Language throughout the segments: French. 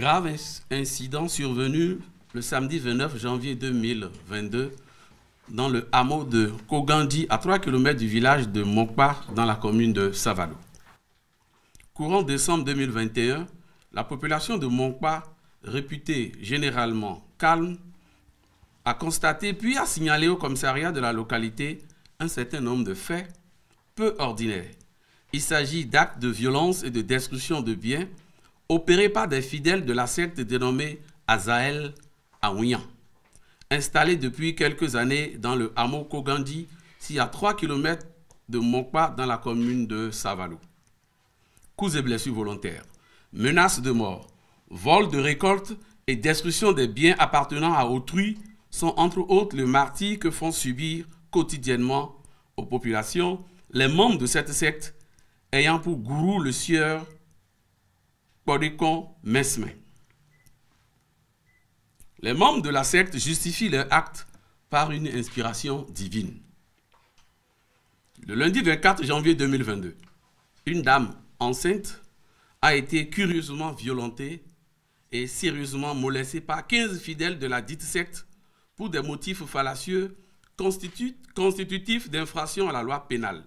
Grave incident survenu le samedi 29 janvier 2022 dans le hameau de Kogandi, à 3 km du village de Mokpa, dans la commune de Savalo. Courant décembre 2021, la population de Mokpa, réputée généralement calme, a constaté puis a signalé au commissariat de la localité un certain nombre de faits peu ordinaires. Il s'agit d'actes de violence et de destruction de biens opéré par des fidèles de la secte dénommée Azael Aouyan, installée depuis quelques années dans le hameau Kogandi, situé à 3 km de Mokpa dans la commune de Savalo. Coups et blessures volontaires, menaces de mort, vol de récolte et destruction des biens appartenant à autrui sont entre autres le martyr que font subir quotidiennement aux populations les membres de cette secte ayant pour gourou le sieur les membres de la secte justifient leur acte par une inspiration divine. Le lundi 24 janvier 2022, une dame enceinte a été curieusement violentée et sérieusement molestée par 15 fidèles de la dite secte pour des motifs fallacieux constitutifs d'infraction à la loi pénale.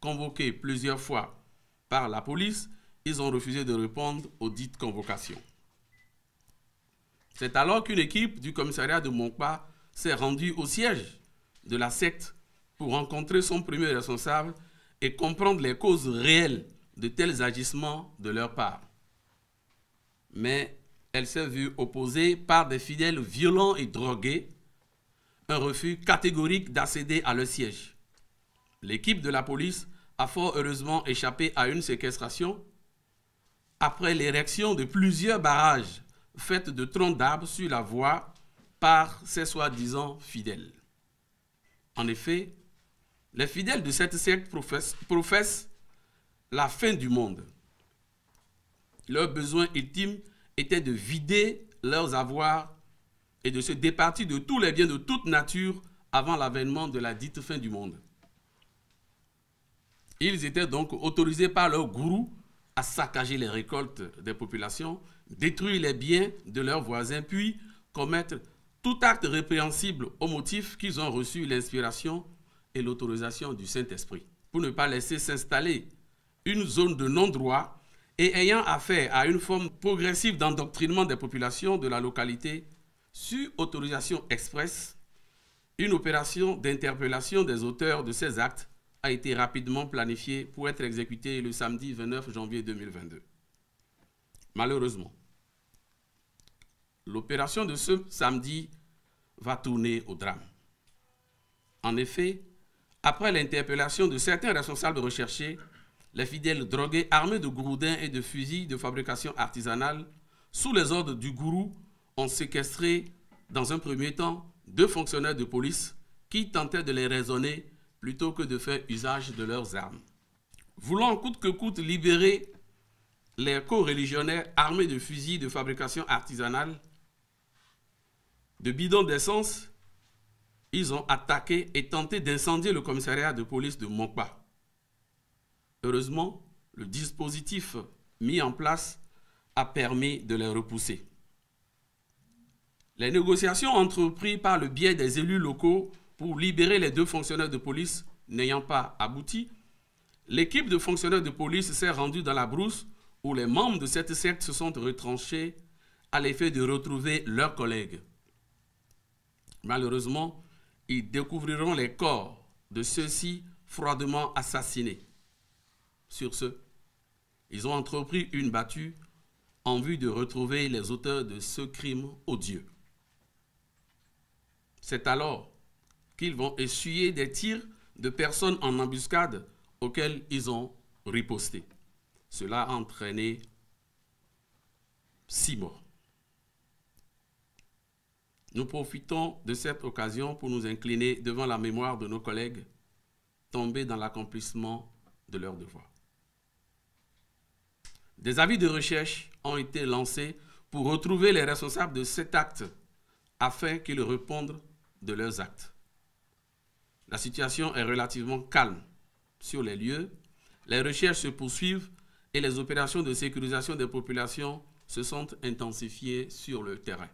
Convoquée plusieurs fois par la police, ils ont refusé de répondre aux dites convocations. C'est alors qu'une équipe du commissariat de MONKPA s'est rendue au siège de la secte pour rencontrer son premier responsable et comprendre les causes réelles de tels agissements de leur part. Mais elle s'est vue opposée par des fidèles violents et drogués un refus catégorique d'accéder à leur siège. L'équipe de la police a fort heureusement échappé à une séquestration, après l'érection de plusieurs barrages faits de troncs d'arbres sur la voie par ces soi-disant fidèles. En effet, les fidèles de cette secte professent, la fin du monde. Leur besoin ultime était de vider leurs avoirs et de se départir de tous les biens de toute nature avant l'avènement de la dite fin du monde. Ils étaient donc autorisés par leur gourou à saccager les récoltes des populations, détruire les biens de leurs voisins, puis commettre tout acte répréhensible au motif qu'ils ont reçu l'inspiration et l'autorisation du Saint-Esprit, pour ne pas laisser s'installer une zone de non-droit et ayant affaire à une forme progressive d'endoctrinement des populations de la localité sur autorisation expresse, une opération d'interpellation des auteurs de ces actes a été rapidement planifié pour être exécuté le samedi 29 janvier 2022. Malheureusement, l'opération de ce samedi va tourner au drame. En effet, après l'interpellation de certains responsables recherchés, les fidèles drogués armés de gourdins et de fusils de fabrication artisanale, sous les ordres du gourou, ont séquestré, dans un premier temps, deux fonctionnaires de police qui tentaient de les raisonner plutôt que de faire usage de leurs armes. Voulant coûte que coûte libérer les co-religionnaires armés de fusils de fabrication artisanale, de bidons d'essence, ils ont attaqué et tenté d'incendier le commissariat de police de Mokba. Heureusement, le dispositif mis en place a permis de les repousser. Les négociations entreprises par le biais des élus locaux pour libérer les deux fonctionnaires de police n'ayant pas abouti, l'équipe de fonctionnaires de police s'est rendue dans la brousse où les membres de cette secte se sont retranchés à l'effet de retrouver leurs collègues. Malheureusement, ils découvriront les corps de ceux-ci froidement assassinés. Sur ce, ils ont entrepris une battue en vue de retrouver les auteurs de ce crime odieux. C'est alors qu'ils vont essuyer des tirs de personnes en embuscade auxquelles ils ont riposté. Cela a entraîné six morts. Nous profitons de cette occasion pour nous incliner devant la mémoire de nos collègues tombés dans l'accomplissement de leurs devoirs. Des avis de recherche ont été lancés pour retrouver les responsables de cet acte afin qu'ils répondent de leurs actes. La situation est relativement calme sur les lieux. Les recherches se poursuivent et les opérations de sécurisation des populations se sont intensifiées sur le terrain.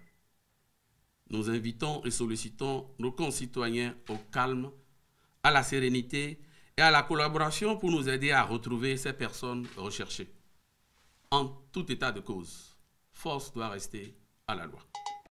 Nous invitons et sollicitons nos concitoyens au calme, à la sérénité et à la collaboration pour nous aider à retrouver ces personnes recherchées. En tout état de cause, force doit rester à la loi.